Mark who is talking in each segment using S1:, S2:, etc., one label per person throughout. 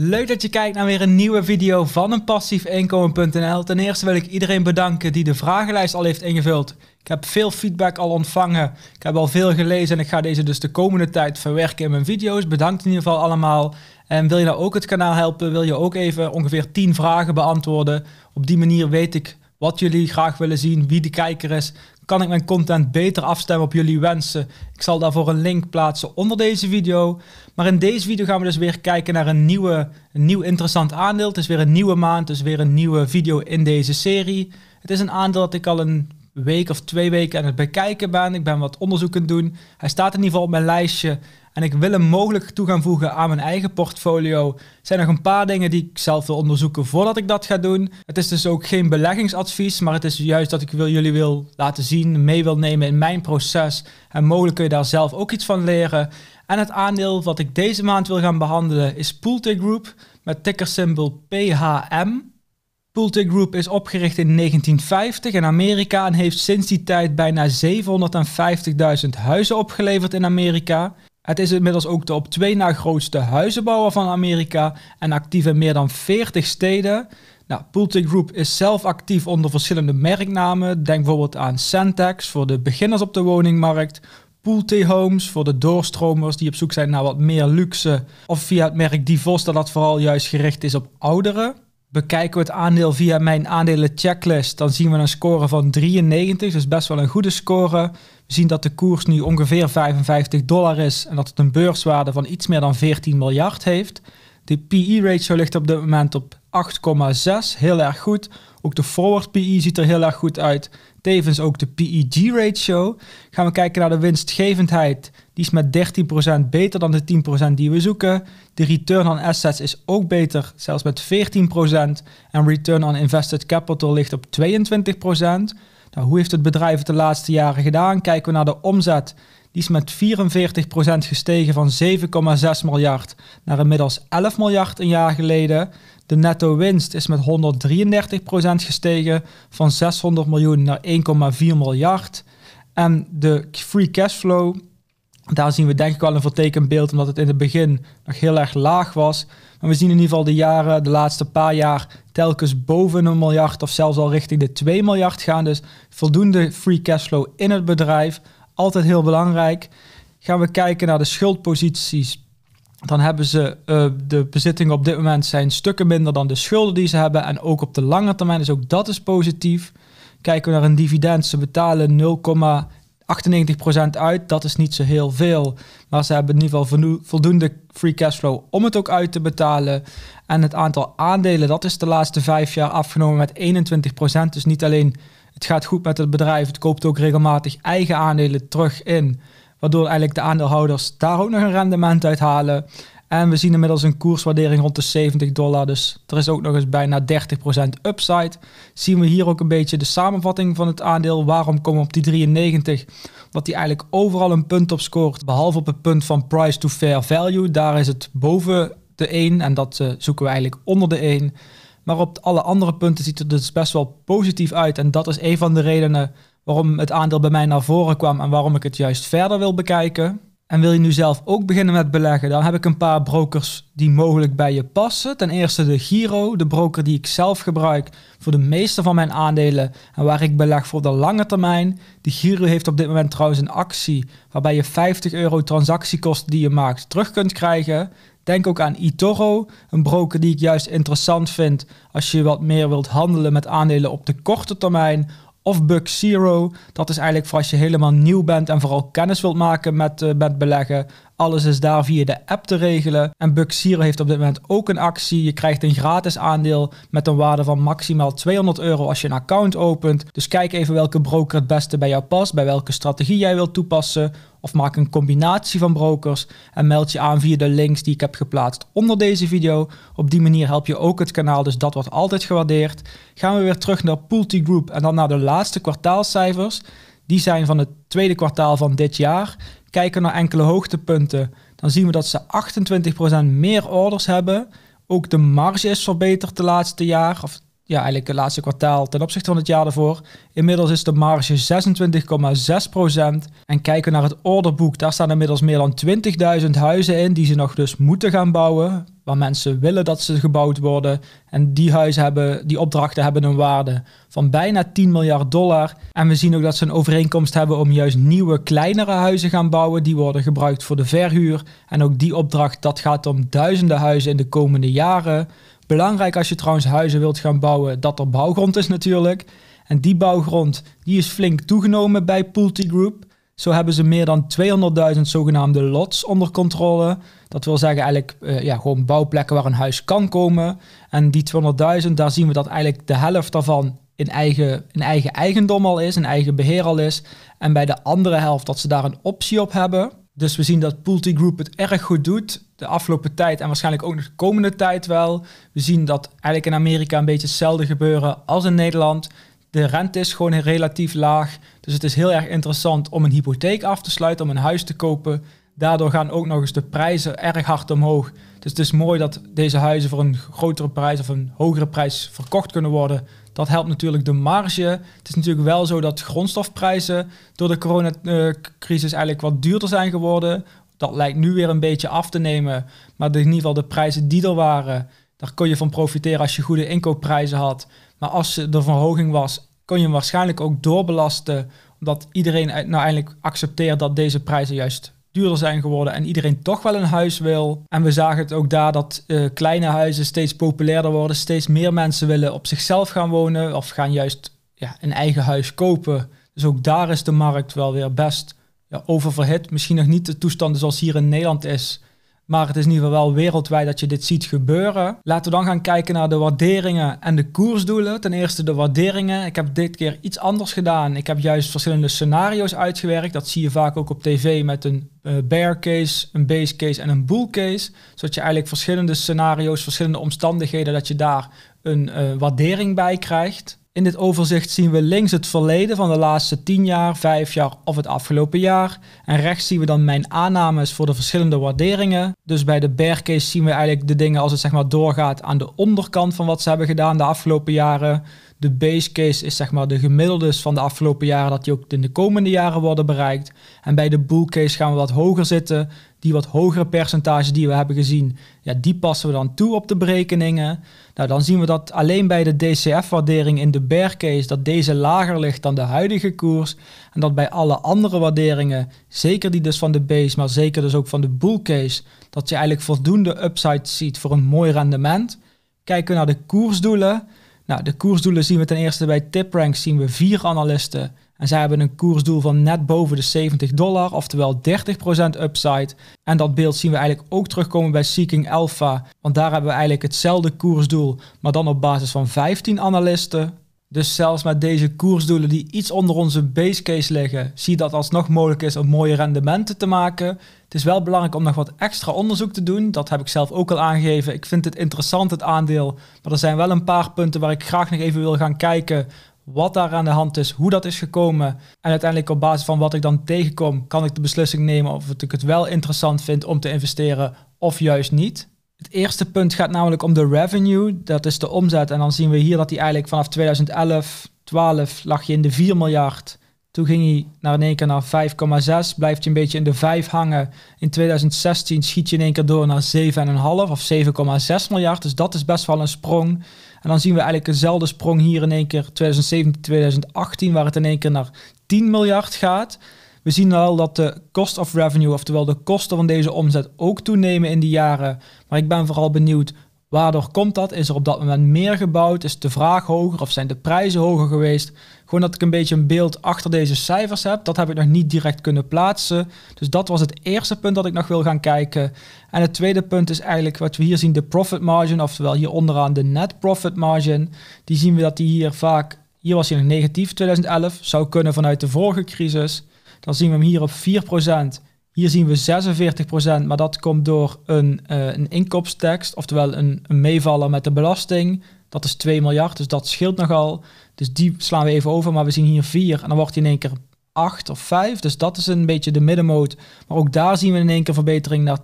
S1: Leuk dat je kijkt naar weer een nieuwe video van een passiefinkomen.nl. Ten eerste wil ik iedereen bedanken die de vragenlijst al heeft ingevuld. Ik heb veel feedback al ontvangen. Ik heb al veel gelezen en ik ga deze dus de komende tijd verwerken in mijn video's. Bedankt in ieder geval allemaal. En wil je nou ook het kanaal helpen? Wil je ook even ongeveer 10 vragen beantwoorden? Op die manier weet ik wat jullie graag willen zien, wie de kijker is kan ik mijn content beter afstemmen op jullie wensen? Ik zal daarvoor een link plaatsen onder deze video. Maar in deze video gaan we dus weer kijken naar een, nieuwe, een nieuw interessant aandeel. Het is weer een nieuwe maand, dus weer een nieuwe video in deze serie. Het is een aandeel dat ik al een week of twee weken aan het bekijken ben. Ik ben wat onderzoek aan het doen. Hij staat in ieder geval op mijn lijstje. En ik wil hem mogelijk toe gaan voegen aan mijn eigen portfolio. Er zijn nog een paar dingen die ik zelf wil onderzoeken voordat ik dat ga doen. Het is dus ook geen beleggingsadvies, maar het is juist dat ik wil, jullie wil laten zien, mee wil nemen in mijn proces. En mogelijk kun je daar zelf ook iets van leren. En het aandeel wat ik deze maand wil gaan behandelen is Pulte Group met tickersymbol PHM. Pulte Group is opgericht in 1950 in Amerika en heeft sinds die tijd bijna 750.000 huizen opgeleverd in Amerika. Het is inmiddels ook de op twee na grootste huizenbouwer van Amerika en actief in meer dan 40 steden. Nou, Pulte Group is zelf actief onder verschillende merknamen. Denk bijvoorbeeld aan Sentex voor de beginners op de woningmarkt. Pulte Homes voor de doorstromers die op zoek zijn naar wat meer luxe. Of via het merk Divos dat dat vooral juist gericht is op ouderen bekijken we het aandeel via mijn aandelen checklist, dan zien we een score van 93. dat is best wel een goede score. We zien dat de koers nu ongeveer 55 dollar is en dat het een beurswaarde van iets meer dan 14 miljard heeft. De PE-ratio ligt op dit moment op 8,6. Heel erg goed. Ook de forward PE ziet er heel erg goed uit. Tevens ook de PEG-ratio. Gaan we kijken naar de winstgevendheid. Die is met 13% beter dan de 10% die we zoeken. De return on assets is ook beter, zelfs met 14%. En return on invested capital ligt op 22%. Nou, hoe heeft het bedrijf het de laatste jaren gedaan? Kijken we naar de omzet. Die is met 44% gestegen van 7,6 miljard naar inmiddels 11 miljard een jaar geleden. De netto winst is met 133% gestegen van 600 miljoen naar 1,4 miljard. En de free cashflow daar zien we denk ik wel een vertekend beeld, omdat het in het begin nog heel erg laag was. Maar we zien in ieder geval de jaren, de laatste paar jaar, telkens boven een miljard of zelfs al richting de 2 miljard gaan. Dus voldoende free cashflow in het bedrijf, altijd heel belangrijk. Gaan we kijken naar de schuldposities dan hebben ze eh, de bezittingen op dit moment zijn stukken minder dan de schulden die ze hebben. En ook op de lange termijn, is ook dat is positief. Kijken we naar een dividend, ze betalen 0, 98% uit, dat is niet zo heel veel. Maar ze hebben in ieder geval voldoende free cashflow om het ook uit te betalen. En het aantal aandelen, dat is de laatste vijf jaar afgenomen met 21%. Dus niet alleen het gaat goed met het bedrijf, het koopt ook regelmatig eigen aandelen terug in. Waardoor eigenlijk de aandeelhouders daar ook nog een rendement uit halen. En we zien inmiddels een koerswaardering rond de 70 dollar. Dus er is ook nog eens bijna 30% upside. Zien we hier ook een beetje de samenvatting van het aandeel. Waarom komen we op die 93? Dat die eigenlijk overal een punt op scoort. Behalve op het punt van price to fair value. Daar is het boven de 1 en dat eh, zoeken we eigenlijk onder de 1. Maar op alle andere punten ziet het dus best wel positief uit. En dat is een van de redenen waarom het aandeel bij mij naar voren kwam en waarom ik het juist verder wil bekijken. En wil je nu zelf ook beginnen met beleggen, dan heb ik een paar brokers die mogelijk bij je passen. Ten eerste de Giro, de broker die ik zelf gebruik voor de meeste van mijn aandelen en waar ik beleg voor de lange termijn. De Giro heeft op dit moment trouwens een actie waarbij je 50 euro transactiekosten die je maakt terug kunt krijgen. Denk ook aan Itoro, een broker die ik juist interessant vind als je wat meer wilt handelen met aandelen op de korte termijn of Bug Zero. Dat is eigenlijk voor als je helemaal nieuw bent en vooral kennis wilt maken met, uh, met beleggen. Alles is daar via de app te regelen. En Buxiro heeft op dit moment ook een actie. Je krijgt een gratis aandeel met een waarde van maximaal 200 euro als je een account opent. Dus kijk even welke broker het beste bij jou past, bij welke strategie jij wilt toepassen. Of maak een combinatie van brokers en meld je aan via de links die ik heb geplaatst onder deze video. Op die manier help je ook het kanaal, dus dat wordt altijd gewaardeerd. Gaan we weer terug naar Pulte Group en dan naar de laatste kwartaalcijfers die zijn van het tweede kwartaal van dit jaar. Kijken naar enkele hoogtepunten, dan zien we dat ze 28% meer orders hebben. Ook de marge is verbeterd de laatste jaar, of ja, eigenlijk het laatste kwartaal ten opzichte van het jaar daarvoor. Inmiddels is de marge 26,6%. En kijken we naar het orderboek, daar staan inmiddels meer dan 20.000 huizen in die ze nog dus moeten gaan bouwen. Waar mensen willen dat ze gebouwd worden. En die huizen hebben, die opdrachten hebben een waarde van bijna 10 miljard dollar. En we zien ook dat ze een overeenkomst hebben om juist nieuwe, kleinere huizen gaan bouwen. Die worden gebruikt voor de verhuur. En ook die opdracht, dat gaat om duizenden huizen in de komende jaren. Belangrijk als je trouwens huizen wilt gaan bouwen, dat er bouwgrond is natuurlijk. En die bouwgrond die is flink toegenomen bij Pulte Group. Zo hebben ze meer dan 200.000 zogenaamde lots onder controle. Dat wil zeggen eigenlijk eh, ja, gewoon bouwplekken waar een huis kan komen. En die 200.000, daar zien we dat eigenlijk de helft daarvan in eigen, in eigen eigendom al is, in eigen beheer al is. En bij de andere helft dat ze daar een optie op hebben. Dus we zien dat Pulte Group het erg goed doet de afgelopen tijd en waarschijnlijk ook de komende tijd wel. We zien dat eigenlijk in Amerika een beetje hetzelfde gebeuren als in Nederland. De rente is gewoon relatief laag. Dus het is heel erg interessant om een hypotheek af te sluiten, om een huis te kopen. Daardoor gaan ook nog eens de prijzen erg hard omhoog. Dus het is mooi dat deze huizen voor een grotere prijs of een hogere prijs verkocht kunnen worden dat helpt natuurlijk de marge. Het is natuurlijk wel zo dat grondstofprijzen door de coronacrisis eigenlijk wat duurder zijn geworden. Dat lijkt nu weer een beetje af te nemen. Maar in ieder geval de prijzen die er waren, daar kon je van profiteren als je goede inkoopprijzen had. Maar als er verhoging was, kon je hem waarschijnlijk ook doorbelasten. Omdat iedereen nou eigenlijk accepteert dat deze prijzen juist duurder zijn geworden en iedereen toch wel een huis wil. En we zagen het ook daar dat eh, kleine huizen steeds populairder worden, steeds meer mensen willen op zichzelf gaan wonen of gaan juist ja, een eigen huis kopen. Dus ook daar is de markt wel weer best ja, oververhit. Misschien nog niet de toestanden zoals hier in Nederland is, maar het is in ieder geval wel wereldwijd dat je dit ziet gebeuren. Laten we dan gaan kijken naar de waarderingen en de koersdoelen. Ten eerste de waarderingen. Ik heb dit keer iets anders gedaan. Ik heb juist verschillende scenario's uitgewerkt. Dat zie je vaak ook op tv met een eh, bear case, een base case en een bull case. Zodat je eigenlijk verschillende scenario's, verschillende omstandigheden, dat je daar een uh, waardering bij krijgt. In dit overzicht zien we links het verleden van de laatste 10 jaar, 5 jaar of het afgelopen jaar. En rechts zien we dan mijn aannames voor de verschillende waarderingen. Dus bij de bear zien we eigenlijk de dingen als het zeg maar doorgaat aan de onderkant van wat ze hebben gedaan de afgelopen jaren de base case is zeg maar de gemiddeldes van de afgelopen jaren, dat die ook in de komende jaren worden bereikt. En bij de bull case gaan we wat hoger zitten. Die wat hogere percentage die we hebben gezien, ja, die passen we dan toe op de berekeningen. Nou, dan zien we dat alleen bij de DCF-waardering in de bear case, dat deze lager ligt dan de huidige koers. En dat bij alle andere waarderingen, zeker die dus van de base, maar zeker dus ook van de bull case, dat je eigenlijk voldoende upside ziet voor een mooi rendement. Kijken we naar de koersdoelen nou, de koersdoelen zien we ten eerste bij TipRank zien we vier analisten. En zij hebben een koersdoel van net boven de 70 dollar, oftewel 30% upside. En dat beeld zien we eigenlijk ook terugkomen bij Seeking Alpha. Want daar hebben we eigenlijk hetzelfde koersdoel, maar dan op basis van 15 analisten. Dus zelfs met deze koersdoelen die iets onder onze base case liggen, zie dat alsnog mogelijk is om mooie rendementen te maken. Het is wel belangrijk om nog wat extra onderzoek te doen. Dat heb ik zelf ook al aangegeven. Ik vind het interessant, het aandeel. Maar er zijn wel een paar punten waar ik graag nog even wil gaan kijken. Wat daar aan de hand is, hoe dat is gekomen. En uiteindelijk op basis van wat ik dan tegenkom, kan ik de beslissing nemen of ik het wel interessant vind om te investeren of juist niet. Het eerste punt gaat namelijk om de revenue, dat is de omzet. En dan zien we hier dat hij eigenlijk vanaf 2011, 12 lag je in de 4 miljard. Toen ging hij naar in één keer naar 5,6, blijft je een beetje in de 5 hangen. In 2016 schiet je in één keer door naar 7,5 of 7,6 miljard. Dus dat is best wel een sprong. En dan zien we eigenlijk dezelfde sprong hier in één keer 2017, 2018, waar het in één keer naar 10 miljard gaat. We zien al dat de cost of revenue, oftewel de kosten van deze omzet, ook toenemen in die jaren. Maar ik ben vooral benieuwd Waardoor komt dat? Is er op dat moment meer gebouwd? Is de vraag hoger of zijn de prijzen hoger geweest? Gewoon dat ik een beetje een beeld achter deze cijfers heb. Dat heb ik nog niet direct kunnen plaatsen. Dus dat was het eerste punt dat ik nog wil gaan kijken. En het tweede punt is eigenlijk wat we hier zien, de profit margin, oftewel hier onderaan de net profit margin. Die zien we dat die hier vaak, hier was hij nog negatief 2011, zou kunnen vanuit de vorige crisis. Dan zien we hem hier op 4%. Hier zien we 46%, maar dat komt door een, uh, een oftewel een, een met de belasting. Dat is 2 miljard, dus dat scheelt nogal. Dus die slaan we even over, maar we zien hier 4 en dan wordt hij in één keer 8 of 5. Dus dat is een beetje de middenmoot. Maar ook daar zien we in één keer verbetering naar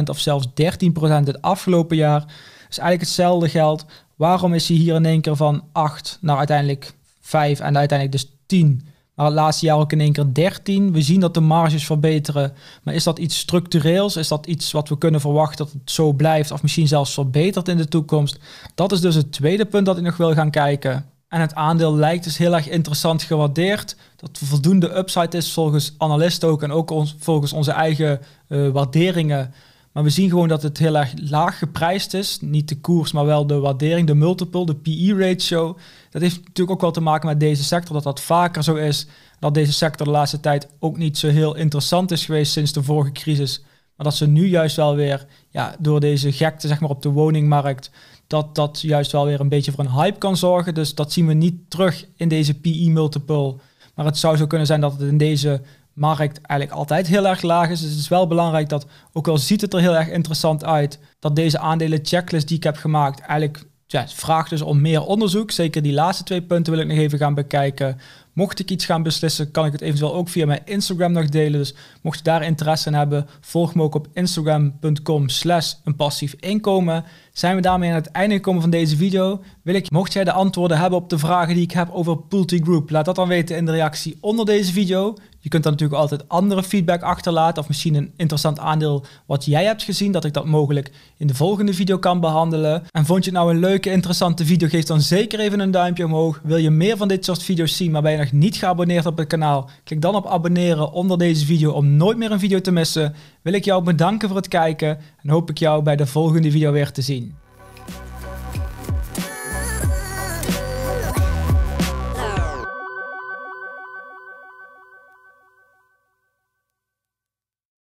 S1: 10% of zelfs 13% het afgelopen jaar. Dus eigenlijk hetzelfde geldt. Waarom is hij hier in één keer van 8 naar uiteindelijk 5 en uiteindelijk dus 10? Maar het laatste jaar ook in één keer 13. We zien dat de marges verbeteren. Maar is dat iets structureels? Is dat iets wat we kunnen verwachten dat het zo blijft? Of misschien zelfs verbetert in de toekomst? Dat is dus het tweede punt dat ik nog wil gaan kijken. En het aandeel lijkt dus heel erg interessant gewaardeerd. Dat voldoende upside is volgens analisten ook. En ook ons, volgens onze eigen eh, waarderingen. Maar we zien gewoon dat het heel erg laag geprijsd is. Niet de koers, maar wel de waardering, de multiple, de PE-ratio. Dat heeft natuurlijk ook wel te maken met deze sector, dat dat vaker zo is. Dat deze sector de laatste tijd ook niet zo heel interessant is geweest sinds de vorige crisis. Maar dat ze nu juist wel weer, ja, door deze gekte zeg maar, op de woningmarkt, dat dat juist wel weer een beetje voor een hype kan zorgen. Dus dat zien we niet terug in deze PE-multiple. Maar het zou zo kunnen zijn dat het in deze markt eigenlijk altijd heel erg laag is. Dus het is wel belangrijk dat, ook al ziet het er heel erg interessant uit, dat deze aandelen checklist die ik heb gemaakt eigenlijk ja, vraagt dus om meer onderzoek. Zeker die laatste twee punten wil ik nog even gaan bekijken. Mocht ik iets gaan beslissen, kan ik het eventueel ook via mijn Instagram nog delen. Dus mocht je daar interesse in hebben, volg me ook op instagram.com slash een passief inkomen. Zijn we daarmee aan het einde gekomen van deze video? Wil ik, mocht jij de antwoorden hebben op de vragen die ik heb over Pulte Group, laat dat dan weten in de reactie onder deze video. Je kunt dan natuurlijk altijd andere feedback achterlaten of misschien een interessant aandeel wat jij hebt gezien, dat ik dat mogelijk in de volgende video kan behandelen. En vond je het nou een leuke, interessante video, geef dan zeker even een duimpje omhoog. Wil je meer van dit soort video's zien, maar ben je niet geabonneerd op het kanaal, klik dan op abonneren onder deze video om nooit meer een video te missen. Wil ik jou bedanken voor het kijken en hoop ik jou bij de volgende video weer te zien.